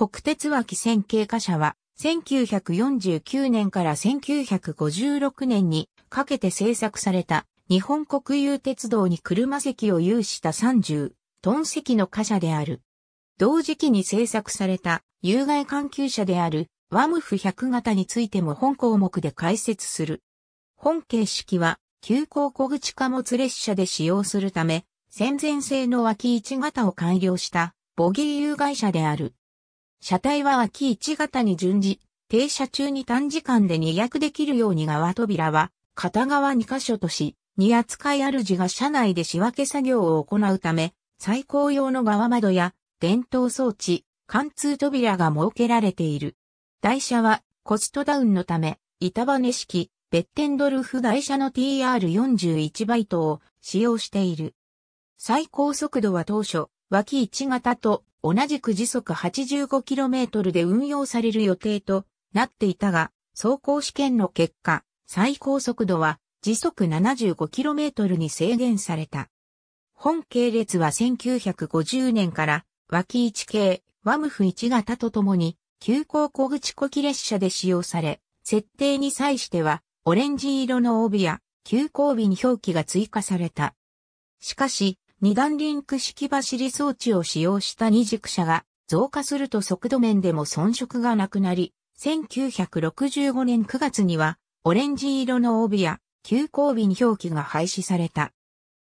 国鉄脇線経過車は、1949年から1956年にかけて制作された日本国有鉄道に車席を有した30トン席の貨車である。同時期に制作された有害環境車であるワムフ100型についても本項目で解説する。本形式は急行小口貨物列車で使用するため、戦前製の脇1型を改良したボギー有害車である。車体は脇1型に順次、停車中に短時間で2役できるように側扉は、片側2箇所とし、2扱い主が車内で仕分け作業を行うため、最高用の側窓や、電灯装置、貫通扉が設けられている。台車は、コストダウンのため、板羽式、ベッテンドルフ台車の TR41 バイトを使用している。最高速度は当初、脇1型と同じく時速 85km で運用される予定となっていたが、走行試験の結果、最高速度は時速 75km に制限された。本系列は1950年から脇1系、ワムフ1型とともに、急行小口小木列車で使用され、設定に際しては、オレンジ色の帯や、急行日に表記が追加された。しかし、二段リンク式走り装置を使用した二軸車が増加すると速度面でも遜色がなくなり、1965年9月にはオレンジ色の帯や急後尾に表記が廃止された。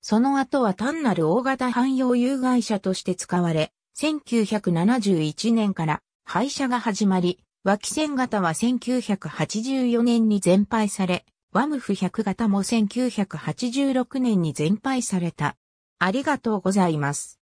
その後は単なる大型汎用有害車として使われ、1971年から廃車が始まり、脇線型は1984年に全廃され、ワムフ100型も1986年に全廃された。ありがとうございます。